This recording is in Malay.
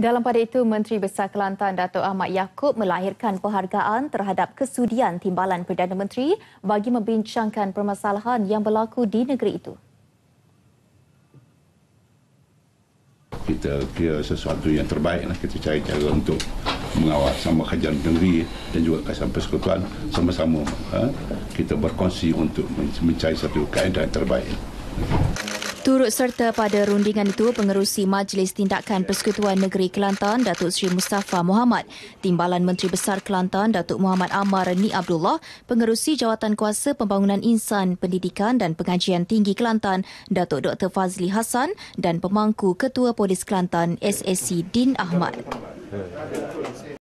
Dalam pada itu, Menteri Besar Kelantan Datuk Ahmad Yaakob melahirkan penghargaan terhadap kesudian timbalan Perdana Menteri bagi membincangkan permasalahan yang berlaku di negeri itu. Kita kira sesuatu yang terbaik, lah kita cari cara untuk mengawal sama kajian negeri dan juga kajian persekutuan sama-sama ha? kita berkongsi untuk mencari satu kaedah yang terbaik. Okay. Turut serta pada rundingan itu, Pengerusi Majlis Tindakan Persekutuan Negeri Kelantan, Datuk Seri Mustafa Muhammad, Timbalan Menteri Besar Kelantan, Datuk Muhammad Ammar Ni Abdullah, Pengerusi Jawatan Kuasa Pembangunan Insan, Pendidikan dan Pengajian Tinggi Kelantan, Datuk Dr. Fazli Hassan dan Pemangku Ketua Polis Kelantan, SSC Din Ahmad.